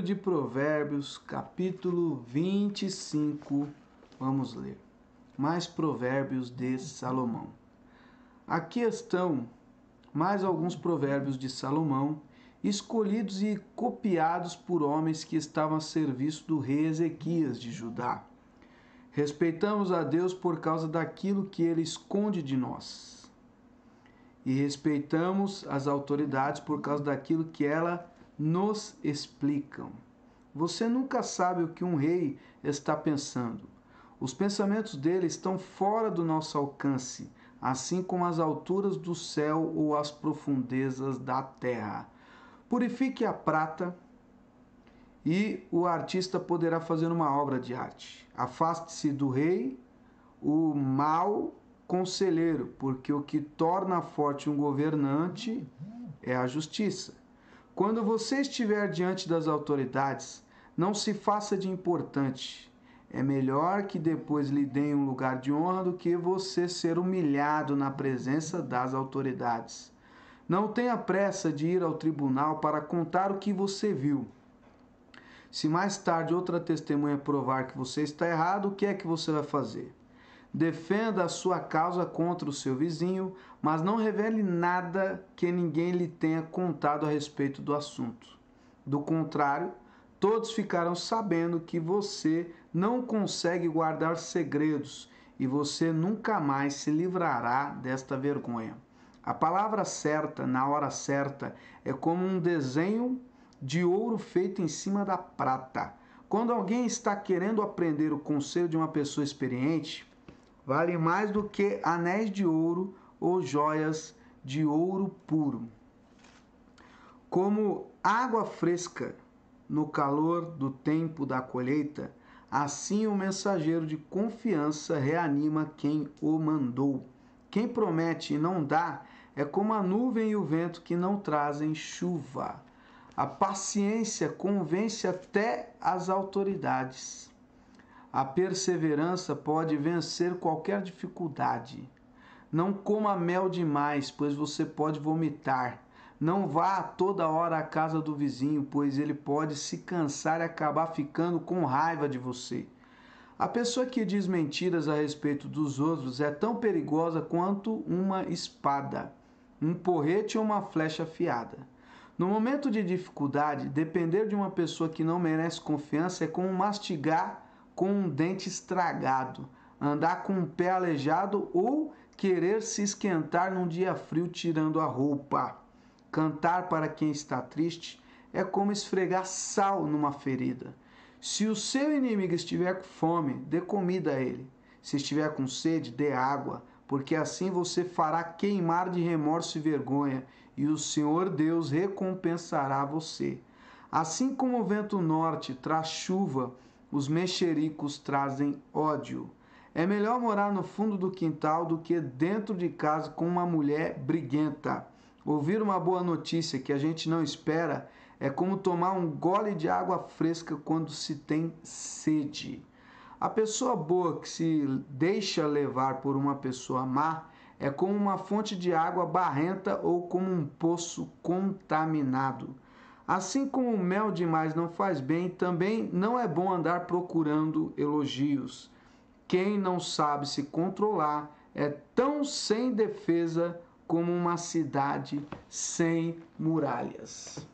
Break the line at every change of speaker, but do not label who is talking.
de Provérbios, capítulo 25, vamos ler. Mais Provérbios de Salomão. Aqui estão mais alguns provérbios de Salomão, escolhidos e copiados por homens que estavam a serviço do rei Ezequias de Judá. Respeitamos a Deus por causa daquilo que ele esconde de nós. E respeitamos as autoridades por causa daquilo que ela nos explicam. Você nunca sabe o que um rei está pensando. Os pensamentos dele estão fora do nosso alcance, assim como as alturas do céu ou as profundezas da terra. Purifique a prata e o artista poderá fazer uma obra de arte. Afaste-se do rei, o mal conselheiro, porque o que torna forte um governante é a justiça. Quando você estiver diante das autoridades, não se faça de importante. É melhor que depois lhe deem um lugar de honra do que você ser humilhado na presença das autoridades. Não tenha pressa de ir ao tribunal para contar o que você viu. Se mais tarde outra testemunha provar que você está errado, o que é que você vai fazer? Defenda a sua causa contra o seu vizinho, mas não revele nada que ninguém lhe tenha contado a respeito do assunto. Do contrário, todos ficarão sabendo que você não consegue guardar segredos e você nunca mais se livrará desta vergonha. A palavra certa, na hora certa, é como um desenho de ouro feito em cima da prata. Quando alguém está querendo aprender o conselho de uma pessoa experiente, Vale mais do que anéis de ouro ou joias de ouro puro. Como água fresca no calor do tempo da colheita, assim o mensageiro de confiança reanima quem o mandou. Quem promete e não dá é como a nuvem e o vento que não trazem chuva. A paciência convence até as autoridades. A perseverança pode vencer qualquer dificuldade. Não coma mel demais, pois você pode vomitar. Não vá toda hora à casa do vizinho, pois ele pode se cansar e acabar ficando com raiva de você. A pessoa que diz mentiras a respeito dos outros é tão perigosa quanto uma espada, um porrete ou uma flecha afiada. No momento de dificuldade, depender de uma pessoa que não merece confiança é como mastigar com um dente estragado, andar com o pé aleijado ou querer se esquentar num dia frio tirando a roupa. Cantar para quem está triste é como esfregar sal numa ferida. Se o seu inimigo estiver com fome, dê comida a ele. Se estiver com sede, dê água, porque assim você fará queimar de remorso e vergonha, e o Senhor Deus recompensará você. Assim como o vento norte traz chuva os mexericos trazem ódio. É melhor morar no fundo do quintal do que dentro de casa com uma mulher briguenta. Ouvir uma boa notícia que a gente não espera é como tomar um gole de água fresca quando se tem sede. A pessoa boa que se deixa levar por uma pessoa má é como uma fonte de água barrenta ou como um poço contaminado. Assim como o mel demais não faz bem, também não é bom andar procurando elogios. Quem não sabe se controlar é tão sem defesa como uma cidade sem muralhas.